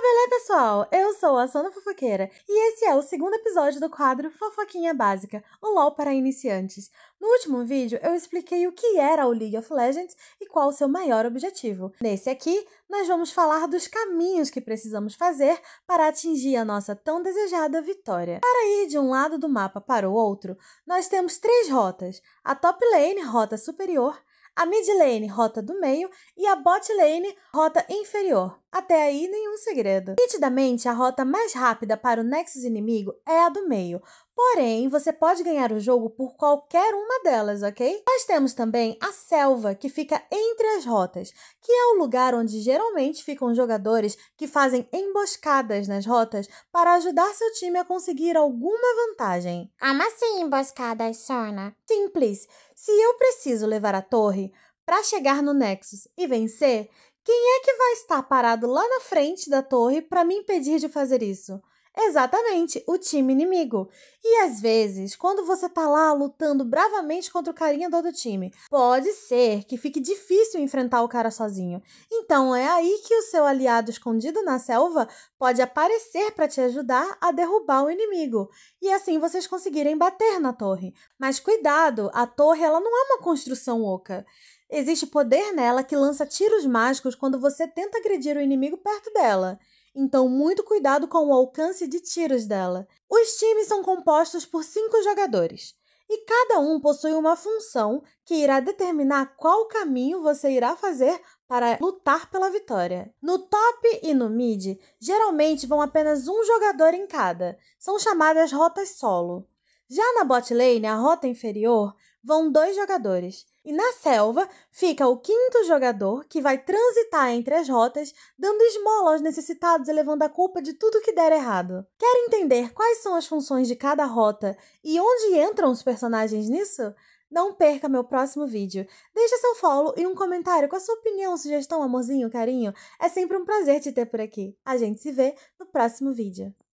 beleza, pessoal? Eu sou a Sona Fofoqueira e esse é o segundo episódio do quadro Fofoquinha Básica, o LOL para iniciantes. No último vídeo, eu expliquei o que era o League of Legends e qual o seu maior objetivo. Nesse aqui, nós vamos falar dos caminhos que precisamos fazer para atingir a nossa tão desejada vitória. Para ir de um lado do mapa para o outro, nós temos três rotas. A top lane, rota superior, a mid lane, rota do meio e a bot lane, rota inferior. Até aí, nenhum segredo. Nitidamente, a rota mais rápida para o Nexus inimigo é a do meio, porém, você pode ganhar o jogo por qualquer uma delas, ok? Nós temos também a selva, que fica entre as rotas, que é o lugar onde geralmente ficam jogadores que fazem emboscadas nas rotas para ajudar seu time a conseguir alguma vantagem. Como assim emboscadas, Sona? Simples. Se eu preciso levar a torre, para chegar no Nexus e vencer, quem é que vai estar parado lá na frente da torre para me impedir de fazer isso? Exatamente, o time inimigo. E às vezes, quando você tá lá lutando bravamente contra o carinha do outro time, pode ser que fique difícil enfrentar o cara sozinho. Então é aí que o seu aliado escondido na selva pode aparecer para te ajudar a derrubar o inimigo. E assim vocês conseguirem bater na torre. Mas cuidado, a torre ela não é uma construção oca. Existe poder nela que lança tiros mágicos quando você tenta agredir o inimigo perto dela então muito cuidado com o alcance de tiros dela. Os times são compostos por cinco jogadores e cada um possui uma função que irá determinar qual caminho você irá fazer para lutar pela vitória. No top e no mid, geralmente vão apenas um jogador em cada, são chamadas rotas solo. Já na bot lane, a rota inferior, vão dois jogadores, e na selva fica o quinto jogador que vai transitar entre as rotas, dando esmola aos necessitados e levando a culpa de tudo que der errado. Quer entender quais são as funções de cada rota e onde entram os personagens nisso? Não perca meu próximo vídeo. deixa seu follow e um comentário com a sua opinião, sugestão, amorzinho, carinho. É sempre um prazer te ter por aqui. A gente se vê no próximo vídeo.